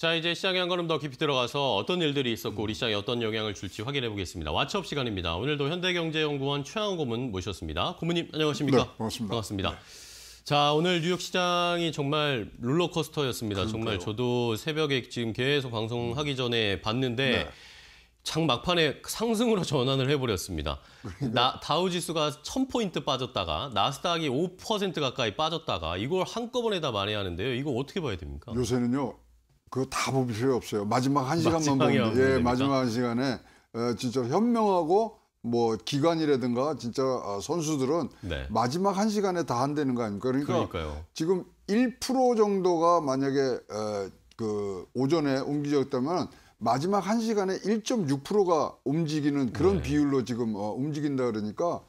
자, 이제 시장에 한 걸음 더 깊이 들어가서 어떤 일들이 있었고 우리 시장에 어떤 영향을 줄지 확인해 보겠습니다. 왓츠업 시간입니다. 오늘도 현대경제연구원 최양호 고문 모셨습니다. 고문님 안녕하십니까? 네, 반갑습니다. 반갑습니다. 네. 자, 오늘 뉴욕 시장이 정말 롤러코스터였습니다. 그러니까요. 정말 저도 새벽에 지금 계속 방송하기 전에 봤는데 네. 장 막판에 상승으로 전환을 해버렸습니다. 나, 다우지수가 1000포인트 빠졌다가 나스닥이 5% 가까이 빠졌다가 이걸 한꺼번에 다 만회하는데요. 이거 어떻게 봐야 됩니까? 요새는요. 그거 다 볼 필요 없어요. 마지막 한 시간만 보면 예, 네, 마지막 한 시간에 어, 진짜 현명하고 뭐 기관이라든가 진짜 어, 선수들은 네. 마지막 한 시간에 다 한다는 거 아닙니까? 그러니까 그러니까요. 지금 1% 정도가 만약에 어, 그 오전에 움직였다면 마지막 한 시간에 1.6%가 움직이는 그런 네. 비율로 지금 어, 움직인다 그러니까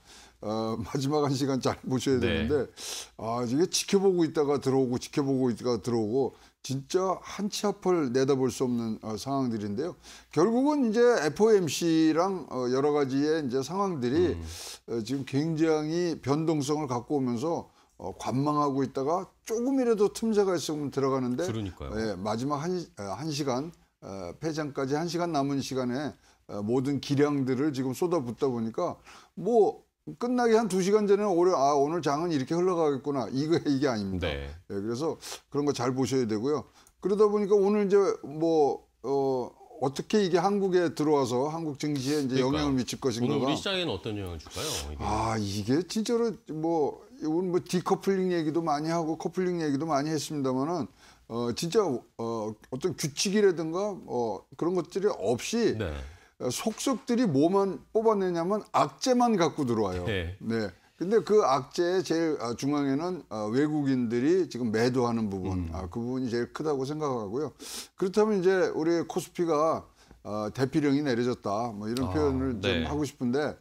어, 마지막 한 시간 잘 보셔야 네. 되는데 아 이게 지켜보고 있다가 들어오고 지켜보고 있다가 들어오고 진짜 한 치 앞을 내다볼 수 없는 어, 상황들인데요. 결국은 이제 FOMC랑 어, 여러 가지의 이제 상황들이 음. 어, 지금 굉장히 변동성을 갖고 오면서 어, 관망하고 있다가 조금이라도 틈새가 있으면 들어가는데 그러니까요. 예, 마지막 한, 어, 한 시간 어, 폐장까지 한 시간 남은 시간에 어, 모든 기량들을 지금 쏟아붓다 보니까 뭐 끝나기 한 두시간 전에는 오히려 아 오늘 장은 이렇게 흘러가겠구나 이거 이게 아닙니다. 네. 네 그래서 그런 거 잘 보셔야 되고요. 그러다 보니까 오늘 이제 뭐 어, 어떻게 이게 한국에 들어와서 한국 증시에 이제 그러니까요. 영향을 미칠 것인가? 오늘 우리 시장에는 어떤 영향을 줄까요? 이게? 아 이게 진짜로 뭐 오늘 뭐 디커플링 얘기도 많이 하고 커플링 얘기도 많이 했습니다만은 어 진짜 어 어떤 규칙이라든가 어 그런 것들이 없이 네. 속속들이 뭐만 뽑아내냐면 악재만 갖고 들어와요. 네. 네. 근데 그 악재의 제일 아, 중앙에는 어, 외국인들이 지금 매도하는 부분, 음. 아, 그 부분이 제일 크다고 생각하고요. 그렇다면 이제 우리 코스피가 어, 대피령이 내려졌다, 뭐 이런 아, 표현을 아, 네. 좀 하고 싶은데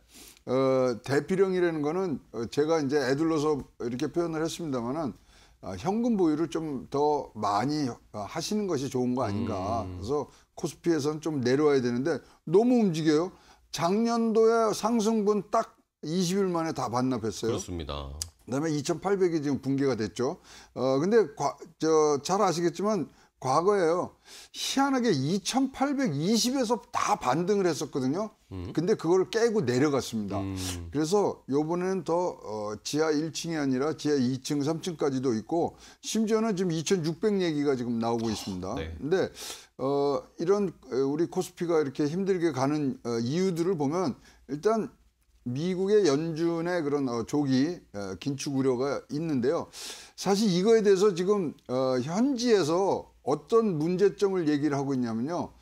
어, 대피령이라는 거는 어, 제가 이제 애들러서 이렇게 표현을 했습니다마는 아, 현금 보유를 좀 더 많이 아, 하시는 것이 좋은 거 아닌가. 음. 그래서 코스피에서는 좀 내려와야 되는데 너무 움직여요. 작년도에 상승분 딱 20일 만에 다 반납했어요. 그렇습니다. 그다음에 2,800이 지금 붕괴가 됐죠. 어 근데 과, 저, 잘 아시겠지만 과거에요. 희한하게 2,820에서 다 반등을 했었거든요. 음. 근데 그걸 깨고 내려갔습니다. 음. 그래서 요번에는 더 어, 지하 1층이 아니라 지하 2층, 3층까지도 있고 심지어는 지금 2,600 얘기가 지금 나오고 아, 있습니다. 네. 근데 어, 이런 우리 코스피가 이렇게 힘들게 가는 어, 이유들을 보면 일단 미국의 연준의 그런 어, 조기 어, 긴축 우려가 있는데요. 사실 이거에 대해서 지금 어, 현지에서 어떤 문제점을 얘기를 하고 있냐면요.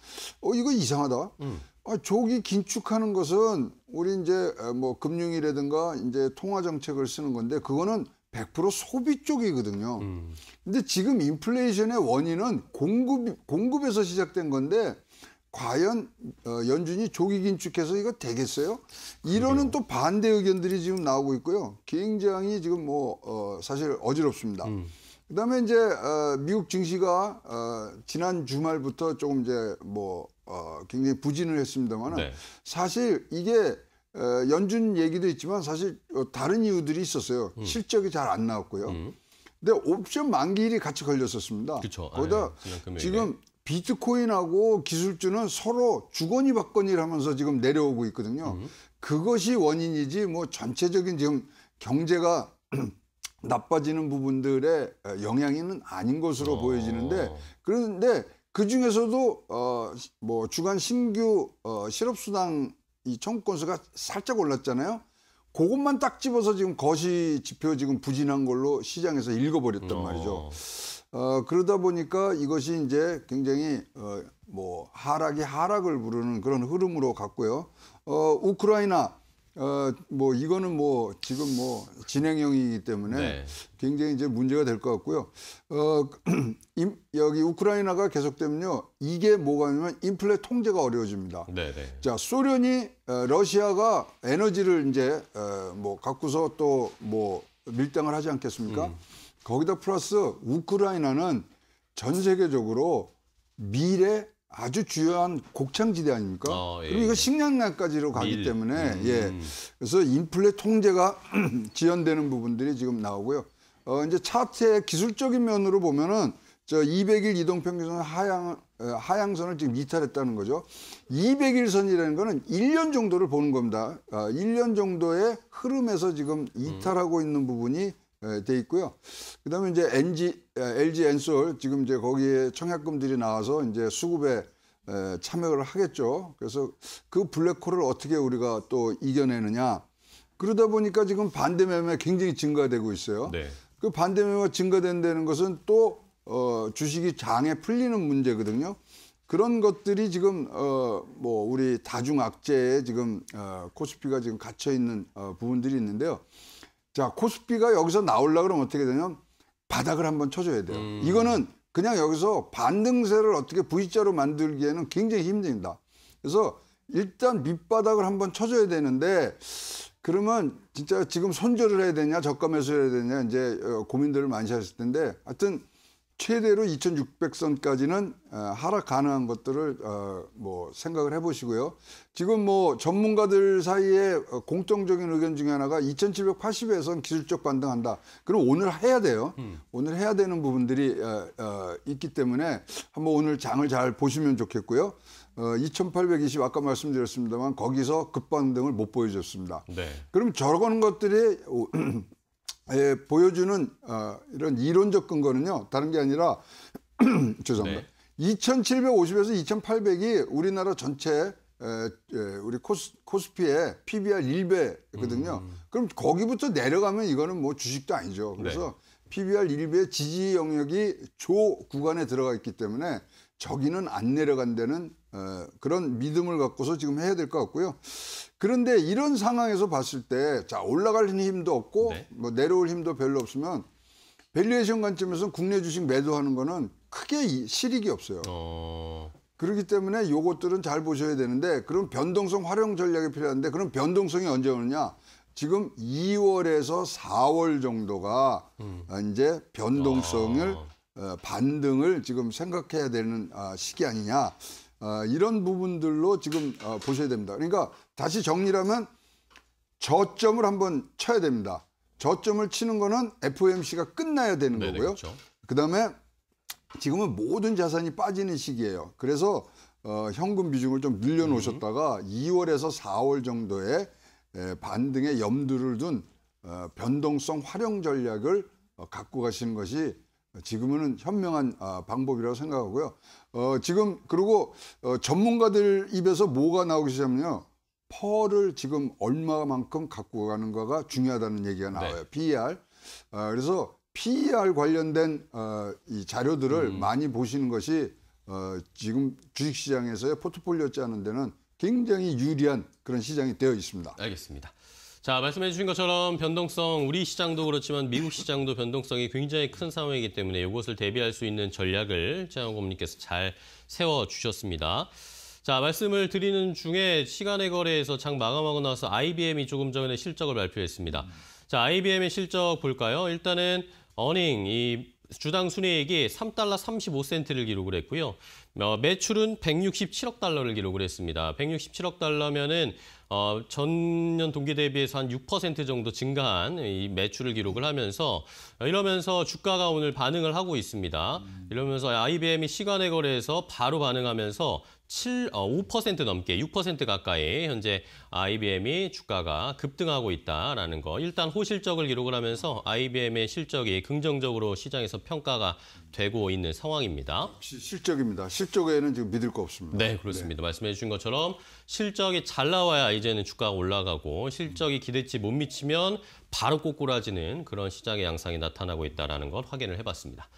어, 이거 이상하다. 음. 아, 조기 긴축하는 것은 우리 이제 어, 뭐 금융이라든가 이제 통화 정책을 쓰는 건데 그거는 100% 소비 쪽이거든요. 음. 근데 지금 인플레이션의 원인은 공급 공급에서 시작된 건데 과연 어, 연준이 조기 긴축해서 이거 되겠어요? 이러는 또 반대 의견들이 지금 나오고 있고요. 굉장히 지금 뭐 어, 사실 어지럽습니다. 음. 그다음에 이제 어, 미국 증시가 어, 지난 주말부터 조금 이제 뭐 어, 굉장히 부진을 했습니다만은 네. 사실 이게 어, 연준 얘기도 있지만 사실 어, 다른 이유들이 있었어요. 음. 실적이 잘 안 나왔고요. 음. 근데 옵션 만기일이 같이 걸렸었습니다. 그쵸. 거기다 아, 예. 지금 비트코인하고 기술주는 서로 주거니 받거니 하면서 지금 내려오고 있거든요. 음. 그것이 원인이지 뭐 전체적인 지금 경제가 나빠지는 부분들의 어, 영향이는 아닌 것으로 어. 보여지는데 그런데 그 중에서도 어뭐 주간 신규 어 실업수당 이 청구 건수가 살짝 올랐잖아요. 그것만 딱 집어서 지금 거시 지표 지금 부진한 걸로 시장에서 읽어버렸단 어. 말이죠. 어, 그러다 보니까 이것이 이제 굉장히 어, 뭐 하락이 하락을 부르는 그런 흐름으로 갔고요. 어, 우크라이나 어, 뭐 이거는 뭐 지금 뭐 진행형이기 때문에 네. 굉장히 이제 문제가 될 것 같고요. 어, 여기 우크라이나가 계속되면요. 이게 뭐가 냐면 인플레 통제가 어려워집니다. 네네. 네. 자, 소련이 어, 러시아가 에너지를 이제 어, 뭐 갖고서 또 뭐 밀당을 하지 않겠습니까? 음. 거기다 플러스 우크라이나는 전 세계적으로 미래 아주 주요한 곡창지대 아닙니까? 어, 예. 그리고 이거 예. 식량난까지로 가기 밀. 때문에 음. 예. 음. 그래서 인플레 통제가 지연되는 부분들이 지금 나오고요. 어 이제 차트의 기술적인 면으로 보면은 저 200일 이동 평균선 하향 어, 하향선을 지금 이탈했다는 거죠. 200일 선이라는 거는 1년 정도를 보는 겁니다. 아, 1년 정도의 흐름에서 지금 이탈하고 있는 부분이 예, 돼 있고요. 그다음에 이제 NG, LG 엔솔 지금 이제 거기에 청약금들이 나와서 이제 수급에 예, 참여를 하겠죠. 그래서 그 블랙홀을 어떻게 우리가 또 이겨내느냐. 그러다 보니까 지금 반대 매매 굉장히 증가되고 있어요. 네. 그 반대 매매가 증가된다는 것은 또 어, 주식이 장에 풀리는 문제거든요. 그런 것들이 지금 어, 뭐 우리 다중 악재에 지금 어, 코스피가 지금 갇혀 있는 어, 부분들이 있는데요. 자, 코스피가 여기서 나올라 그러면 어떻게 되냐면 바닥을 한번 쳐줘야 돼요. 음. 이거는 그냥 여기서 반등세를 어떻게 V자로 만들기에는 굉장히 힘듭니다. 그래서 일단 밑바닥을 한번 쳐줘야 되는데 그러면 진짜 지금 손절을 해야 되냐 저가 매수를 해야 되냐 이제 어, 고민들을 많이 하실 텐데 하여튼 최대로 2,600선까지는 어, 하락 가능한 것들을 어, 뭐 생각을 해보시고요. 지금 뭐 전문가들 사이에 어, 공통적인 의견 중에 하나가 2,780에선 기술적 반등한다. 그럼 오늘 해야 돼요. 음. 오늘 해야 되는 부분들이 있기 때문에 한번 오늘 장을 잘 보시면 좋겠고요. 2,820 아까 말씀드렸습니다만 거기서 급반등을 못 보여줬습니다. 네. 그럼 저런 것들이 음, 예, 보여주는 어, 이런 이론적 근거는요. 다른 게 아니라 죄송합니다. 네. 2,750에서 2,800이 우리나라 전체 에, 에, 우리 코스, 코스피의 PBR 1배거든요. 음. 그럼 거기부터 내려가면 이거는 뭐 주식도 아니죠. 네. 그래서 네. PBR 1배 지지 영역이 조 구간에 들어가 있기 때문에 저기는 안 내려간다는 에, 어, 그런 믿음을 갖고서 지금 해야 될 것 같고요. 그런데 이런 상황에서 봤을 때, 자, 올라갈 힘도 없고, 네. 뭐 내려올 힘도 별로 없으면, 밸류에이션 관점에서 국내 주식 매도하는 거는 크게 실익이 없어요. 어... 그렇기 때문에 요것들은 잘 보셔야 되는데, 그럼 변동성 활용 전략이 필요한데, 그럼 변동성이 언제 오느냐? 지금 2월에서 4월 정도가 음. 이제 변동성을 아. 어... 반등을 지금 생각해야 되는 아, 시기 아니냐. 어, 이런 부분들로 지금 어, 보셔야 됩니다. 그러니까 다시 정리하면 저점을 한번 쳐야 됩니다. 저점을 치는 거는 FOMC가 끝나야 되는 네네, 거고요. 그렇죠. 그다음에 지금은 모든 자산이 빠지는 시기예요. 그래서 어, 현금 비중을 좀 늘려놓으셨다가 음. 2월에서 4월 정도에 에, 반등의 염두를 둔 어, 변동성 활용 전략을 어, 갖고 가시는 것이 지금은 현명한 어, 방법이라고 생각하고요. 어, 지금 그리고 어, 전문가들 입에서 뭐가 나오기 시작하면요. 펄을 지금 얼마만큼 갖고 가는가가 중요하다는 얘기가 네. 나와요. 네. PER. 어, 아, 그래서 PER 관련된 어, 이 자료들을 음. 많이 보시는 것이 어, 지금 주식시장에서의 포트폴리오 짜는 데는 굉장히 유리한 그런 시장이 되어 있습니다. 알겠습니다. 자, 말씀해 주신 것처럼 변동성, 우리 시장도 그렇지만 미국 시장도 변동성이 굉장히 큰 상황이기 때문에 이것을 대비할 수 있는 전략을 최영 고문님께서 잘 세워주셨습니다. 자, 말씀을 드리는 중에 시간의 거래에서 장 마감하고 나서 IBM이 조금 전에 실적을 발표했습니다. 자, IBM의 실적 볼까요? 일단은 어닝, 이 주당 순이익이 3달러 35센트를 기록을 했고요. 어, 매출은 167억 달러를 기록을 했습니다. 167억 달러면은 어, 전년 동기 대비해서 한 6% 정도 증가한 이 매출을 기록을 하면서 어, 이러면서 주가가 오늘 반응을 하고 있습니다. 이러면서 IBM이 시간의 거래에서 바로 반응하면서 7, 어, 5% 넘게 6% 가까이 현재 IBM이 주가가 급등하고 있다라는 거. 일단 호실적을 기록을 하면서 IBM의 실적이 긍정적으로 시장에서 평가가 되고 있는 상황입니다. 실적입니다. 실적에는 지금 믿을 거 없습니다. 네, 그렇습니다. 네. 말씀해 주신 것처럼 실적이 잘 나와야 이제는 주가가 올라가고 실적이 기대치 못 미치면 바로 꼬꾸라지는 그런 시장의 양상이 나타나고 있다는 걸 확인을 해봤습니다.